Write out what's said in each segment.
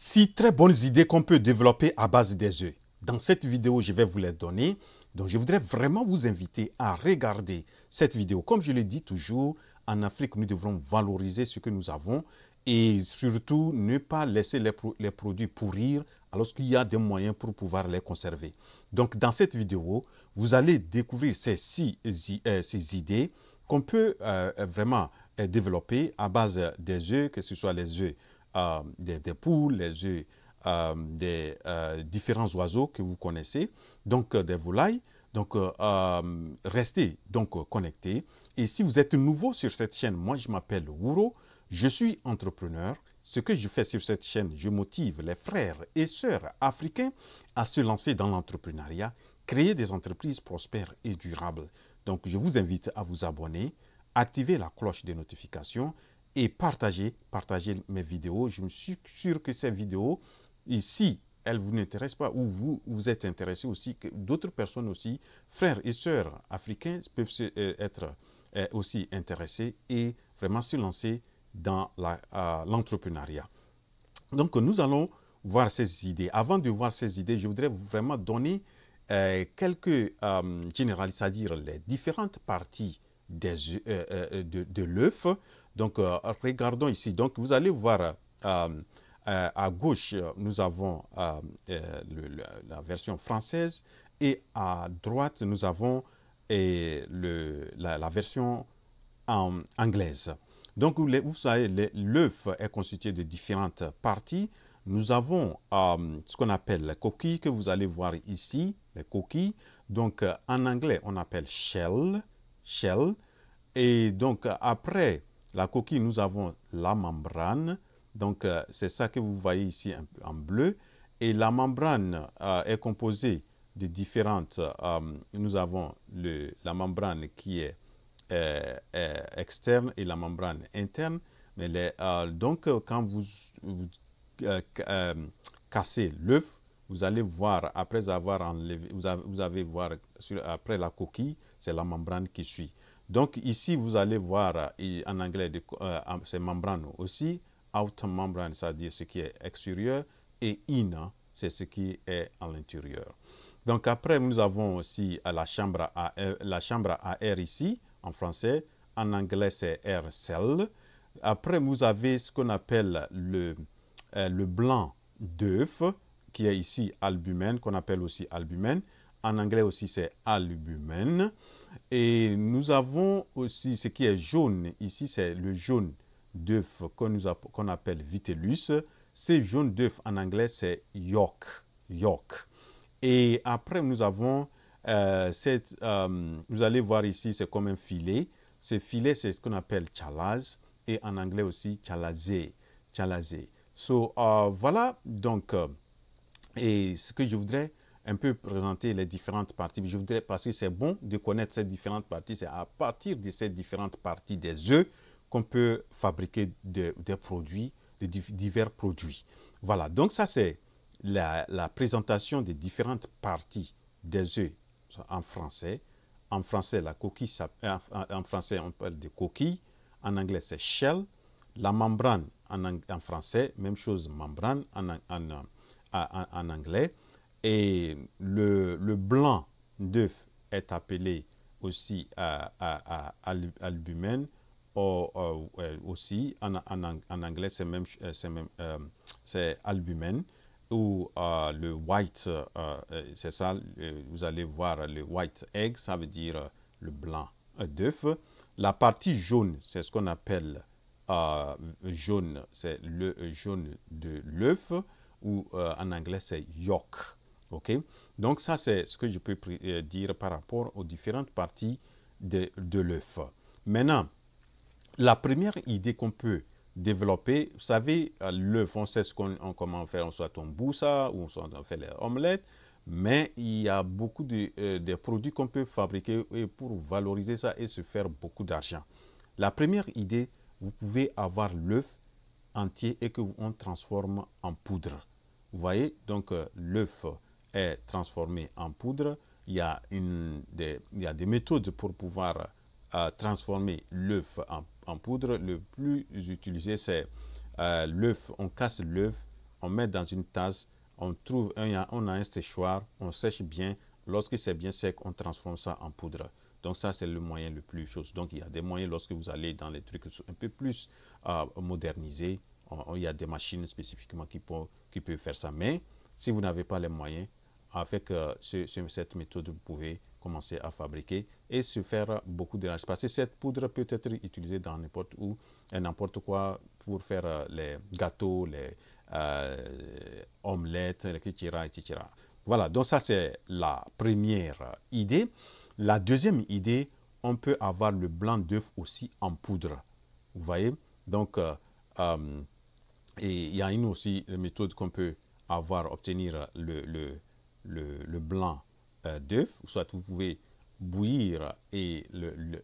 Six très bonnes idées qu'on peut développer à base des œufs. Dans cette vidéo, je vais vous les donner. Donc, je voudrais vraiment vous inviter à regarder cette vidéo. Comme je le dis toujours, en Afrique, nous devrons valoriser ce que nous avons et surtout ne pas laisser les, produits pourrir lorsqu'il y a des moyens pour pouvoir les conserver. Donc, dans cette vidéo, vous allez découvrir ces six, euh, idées qu'on peut euh, vraiment euh, développer à base des œufs, que ce soit les œufs euh, des, poules, les œufs euh, des euh, différents oiseaux que vous connaissez, donc des volailles. Donc, restez donc connectés. Et si vous êtes nouveau sur cette chaîne, moi je m'appelle Wuro, je suis entrepreneur. Ce que je fais sur cette chaîne, je motive les frères et sœurs africains à se lancer dans l'entrepreneuriat, créer des entreprises prospères et durables. Donc, je vous invite à vous abonner, activer la cloche des notifications et partager partager mes vidéos. Je suis sûr que ces vidéos, ici, elles vous intéressent pas ou vous vous êtes intéressé aussi que d'autres personnes aussi, frères et sœurs africains peuvent euh, être euh, aussi intéressés et vraiment se lancer dans l'entrepreneuriat. Donc nous allons voir ces idées. Avant de voir ces idées, je voudrais vous vraiment donner euh, quelques euh, c'est-à-dire les différentes parties des, de, de l'œuf donc, euh, regardons ici. Donc, vous allez voir euh, euh, à gauche, nous avons la version française et à droite, nous avons la, version anglaise. Donc, vous savez, l'œuf est constitué de différentes parties. Nous avons ce qu'on appelle la coquille que vous allez voir ici, les coquilles. Donc, en anglais, on appelle shell, shell. Et donc, après la coquille, nous avons la membrane. Donc, euh, c'est ça que vous voyez ici en, bleu. Et la membrane euh, est composée de différentes... Euh, nous avons la membrane qui est, externe et la membrane interne. Mais donc, quand vous, cassez l'œuf, vous allez voir, après avoir enlevé, vous avez, voir, après la coquille, c'est la membrane qui suit. Donc ici, vous allez voir euh, en anglais, euh, c'est membrane aussi, out membrane, c'est-à-dire ce qui est extérieur, et in, c'est ce qui est à l'intérieur. Donc après, nous avons aussi euh, la chambre à air, la chambre à air ici, en français. En anglais, c'est air cell. Après, vous avez ce qu'on appelle le, le blanc d'œuf, qui est ici albumène, qu'on appelle aussi albumène. En anglais aussi, c'est albumen. Et nous avons aussi ce qui est jaune. Ici, c'est le jaune d'œuf qu'on appelle vitellus. Ce jaune d'œuf en anglais, c'est yolk. York. Et après, nous avons euh, cette. Euh, vous allez voir ici, c'est comme un filet. Ce filet, c'est ce qu'on appelle chalaz. Et en anglais aussi, chalazé. Chalazé. So, euh, voilà donc. et ce que je voudrais un peu présenter les différentes parties. Je voudrais, parce que c'est bon de connaître ces différentes parties, c'est à partir de ces différentes parties des œufs qu'on peut fabriquer des produits, de divers produits. Voilà, donc ça c'est la, présentation des différentes parties des œufs en français. En français, la coquille, euh, en français on parle de coquille, en anglais c'est shell. La membrane en, français, même chose, membrane en anglais. Et le, le blanc d'œuf est appelé aussi à, à, ou, euh, aussi en, en, en anglais c'est même, euh, même euh, albumène ou le white, c'est ça, vous allez voir le white egg, ça veut dire le blanc d'œuf. La partie jaune, c'est ce qu'on appelle jaune, c'est le jaune de l'œuf, ou en anglais c'est yolk. Donc ça, c'est ce que je peux euh, dire par rapport aux différentes parties de, de l'œuf. Maintenant, la première idée qu'on peut développer, vous savez, euh, l'œuf, on sait ce qu'on, comment on soit on soit boussa ou on fait les omelettes, mais il y a beaucoup de, euh, produits qu'on peut fabriquer pour valoriser ça et se faire beaucoup d'argent. La première idée, vous pouvez avoir l'œuf entier et que on transforme en poudre. Vous voyez, donc l'œuf est transformé en poudre. Il y a, une, des, il des méthodes pour pouvoir euh, transformer l'œuf en, poudre. Le plus utilisé, c'est euh, l'œuf. On casse l'œuf, on met dans une tasse, on trouve, un, on a un séchoir, on sèche bien. Lorsque c'est bien sec, on transforme ça en poudre. Donc ça, c'est le moyen le plus chose. Donc il y a des moyens lorsque vous allez dans les trucs un peu plus à euh, modernisés. il y a des machines spécifiquement qui, qui peuvent faire ça. Mais si vous n'avez pas les moyens, avec euh, cette méthode, vous pouvez commencer à fabriquer et se faire beaucoup de Parce que cette poudre peut être utilisée dans n'importe où euh, n'importe quoi pour faire euh, les gâteaux, les omelettes, etc., etc. Voilà, donc ça c'est la première idée. La deuxième idée, on peut avoir le blanc d'œuf aussi en poudre. Vous voyez Donc, et il y a une aussi méthode qu'on peut avoir, obtenir le, le le, blanc euh, d'œuf, soit vous pouvez bouillir et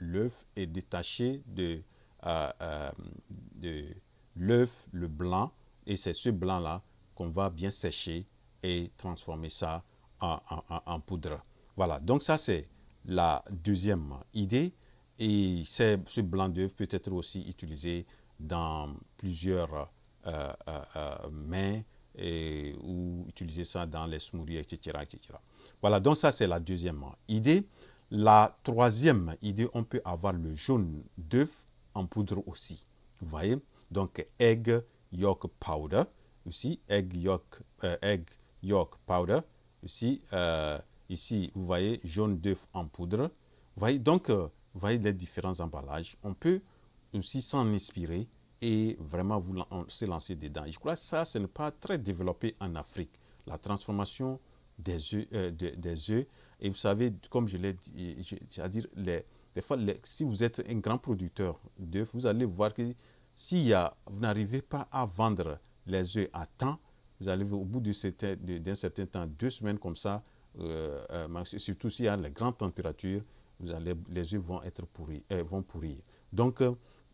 l'œuf est détaché euh, euh, de, l'œuf, le blanc, et c'est ce blanc-là qu'on va bien sécher et transformer ça en, poudre. Voilà, donc ça c'est la deuxième idée. Et ce blanc d'œuf peut être aussi utilisé dans plusieurs mains ou utiliser ça dans les smoothies, etc., etc. Voilà, donc ça c'est la deuxième idée. La troisième idée, on peut avoir le jaune d'œuf en poudre aussi. Vous voyez Donc egg yolk powder aussi, egg yolk, euh, egg yolk powder aussi. Euh, ici, vous voyez jaune d'œuf en poudre. Vous voyez donc, euh, vous voyez les différents emballages. On peut aussi s'en inspirer et vraiment vous se lancer dedans. je crois que ça, ce n'est pas très développé en Afrique, la transformation des œufs. Euh, des Et vous savez, comme je l'ai dit, c'est-à-dire, les, des fois, si vous êtes un grand producteur d'œufs, vous allez voir que si y a, vous n'arrivez pas à vendre les œufs à temps, vous allez au bout d'un certain, temps, deux semaines comme ça, euh, euh, surtout s'il y a les grandes températures, vous allez, les œufs vont, être pourris, vont pourrir. Donc,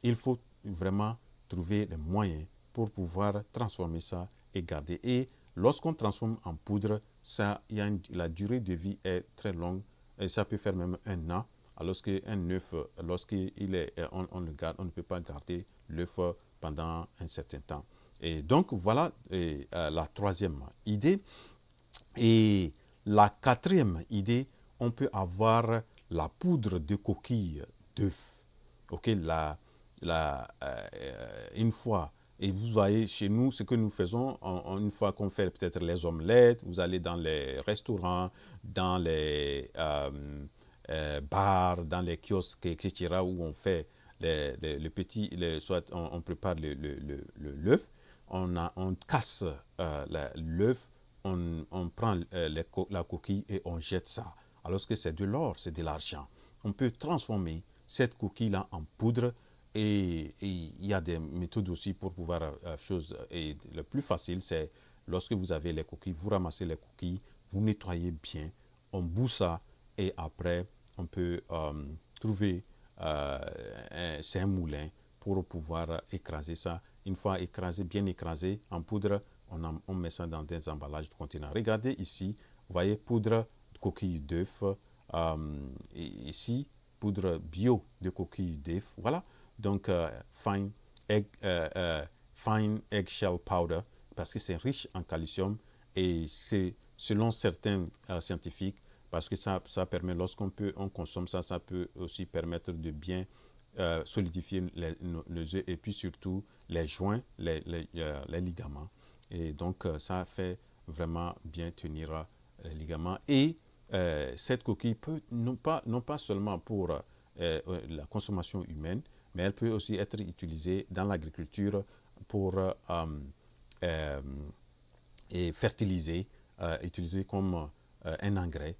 il faut vraiment trouver les moyens pour pouvoir transformer ça et garder. Et lorsqu'on transforme en poudre, ça, y a la durée de vie est très longue et ça peut faire même un an. Alors qu'un œuf, lorsqu'il est, euh, on, le garde, on ne peut pas garder l'œuf euh, pendant un certain temps. Et donc voilà euh, la troisième idée. Et la quatrième idée, on peut avoir la poudre de coquille d'œuf. Ok, la, euh, euh, une fois, et vous voyez chez nous ce que nous faisons, une fois qu'on fait peut-être les omelettes, vous allez dans les restaurants, dans les euh, bars, dans les kiosques, etc., où on fait les, petit, soit on, prépare l'œuf, on, on casse l'œuf, on, prend la coquille et on jette ça. Alors que c'est de l'or, c'est de l'argent. On peut transformer cette coquille-là en poudre et il y a des méthodes aussi pour pouvoir euh, chose. Et le plus facile, c'est lorsque vous avez les coquilles, vous ramassez les coquilles, vous nettoyez bien, on bout ça et après, on peut euh, trouver euh, un, moulin pour pouvoir écraser ça. Une fois écrasé, bien écrasé, en poudre, on, met ça dans des emballages de continent. Regardez ici, vous voyez poudre de coquille d'œuf. Euh, ici, poudre bio de coquille d'œuf. Voilà donc euh, fine, egg, euh, euh, fine eggshell powder, parce que c'est riche en calcium et c'est selon certains scientifiques, parce que ça, ça permet, lorsqu'on peut, on consomme ça, ça peut aussi permettre de bien solidifier les, les et puis surtout les joints, les, les, les ligaments. Et donc, ça fait vraiment bien tenir les ligaments. Et cette coquille peut, non pas, non pas seulement pour la consommation humaine, mais elle peut aussi être utilisée dans l'agriculture pour euh, euh, euh, et fertiliser, utiliser comme un engrais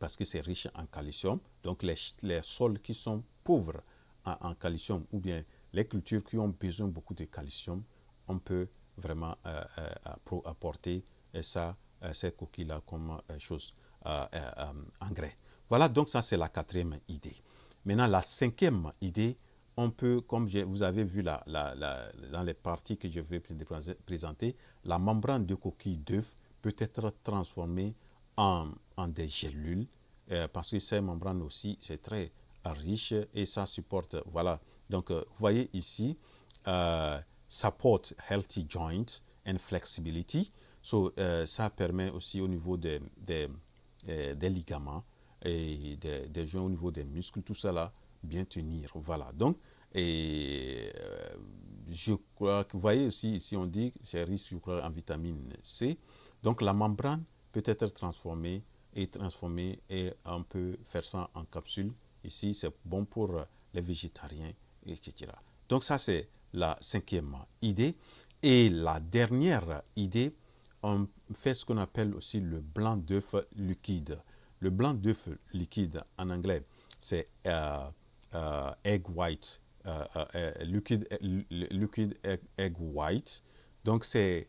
parce que c'est riche en calcium. Donc les, les, sols qui sont pauvres en, calcium ou bien les cultures qui ont besoin beaucoup de calcium, on peut vraiment apporter ça, ces coquilles-là comme chose engrais. Voilà, donc ça c'est la quatrième idée. Maintenant, la cinquième idée, on peut, comme vous avez vu la dans les parties que je vais présenter, la membrane de coquille d'œuf peut être transformée en, des gélules euh, parce que ces membranes aussi, c'est très riche et ça supporte, voilà. Donc, euh, vous voyez ici, euh, support healthy joints and flexibility. So, euh, ça permet aussi au niveau des, des, ligaments et des, des joints, au niveau des muscles, tout cela, bien tenir. Voilà. Donc, et euh, je crois que, vous voyez aussi, ici on dit, c'est risque je crois, en vitamine C. Donc, la membrane peut être transformée et transformée et on peut faire ça en capsule. Ici, c'est bon pour les végétariens, etc. Donc, ça, c'est la cinquième idée. Et la dernière idée, on fait ce qu'on appelle aussi le blanc d'œuf liquide. Le blanc d'œuf liquide en anglais, c'est euh, Uh, egg white, uh, uh, liquide, egg, white. Donc, c'est,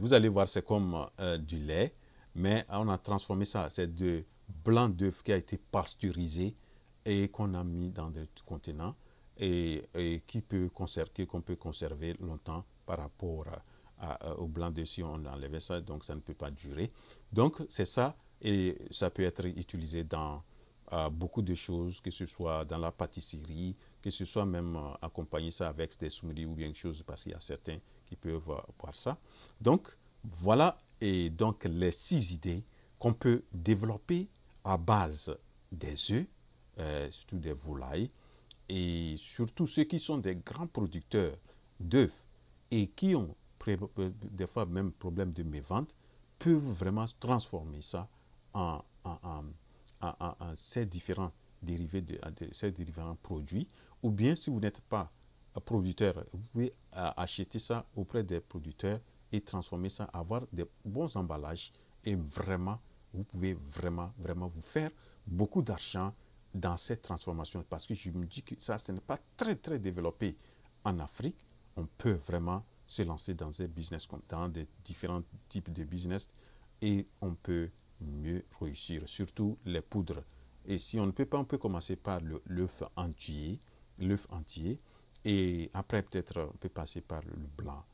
vous allez voir, c'est comme du lait, mais on a transformé ça. C'est de blanc d'œuf qui a été pasteurisé et qu'on a mis dans des contenants et, qui peut conserver, qu'on peut conserver longtemps par rapport au blanc d'œuf si on enlevait ça, donc ça ne peut pas durer. Donc c'est ça et ça peut être utilisé dans beaucoup de choses, que ce soit dans la pâtisserie, que ce soit même euh, accompagner ça avec des soumeries ou bien quelque chose, parce qu'il y a certains qui peuvent voir euh, ça. Donc, voilà et donc les six idées qu'on peut développer à base des œufs, euh, surtout des volailles, et surtout ceux qui sont des grands producteurs d'œufs et qui ont des fois même problème de mévente, peuvent vraiment transformer ça en à, ces différents dérivés de, ces différents produits, ou bien si vous n'êtes pas producteur, vous pouvez acheter ça auprès des producteurs et transformer ça, avoir des bons emballages et vraiment, vous pouvez vraiment, vraiment vous faire beaucoup d'argent dans cette transformation parce que je me dis que ça, ce n'est pas très, très développé en Afrique. On peut vraiment se lancer dans un business, dans des différents types de business et on peut mieux réussir, surtout les poudres. Et si on ne peut pas, on peut commencer par l'œuf entier, l'œuf entier, et après peut-être on peut passer par le blanc,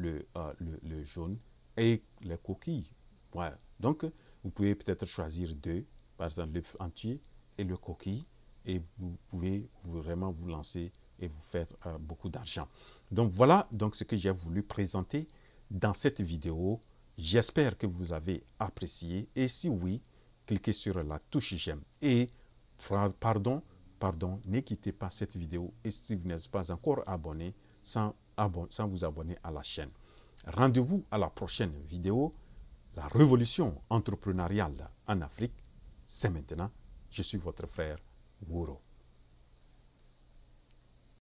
euh, le, le, jaune et les coquilles. Voilà. Donc, vous pouvez peut-être choisir deux, par exemple l'œuf entier et le coquille, et vous pouvez vraiment vous lancer et vous faire euh, beaucoup d'argent. Donc voilà donc ce que j'ai voulu présenter dans cette vidéo J'espère que vous avez apprécié et si oui, cliquez sur la touche j'aime. Et pardon, pardon, ne quittez pas cette vidéo et si vous n'êtes pas encore abonné, sans, sans vous abonner à la chaîne. Rendez-vous à la prochaine vidéo. La révolution entrepreneuriale en Afrique, c'est maintenant. Je suis votre frère Wuro.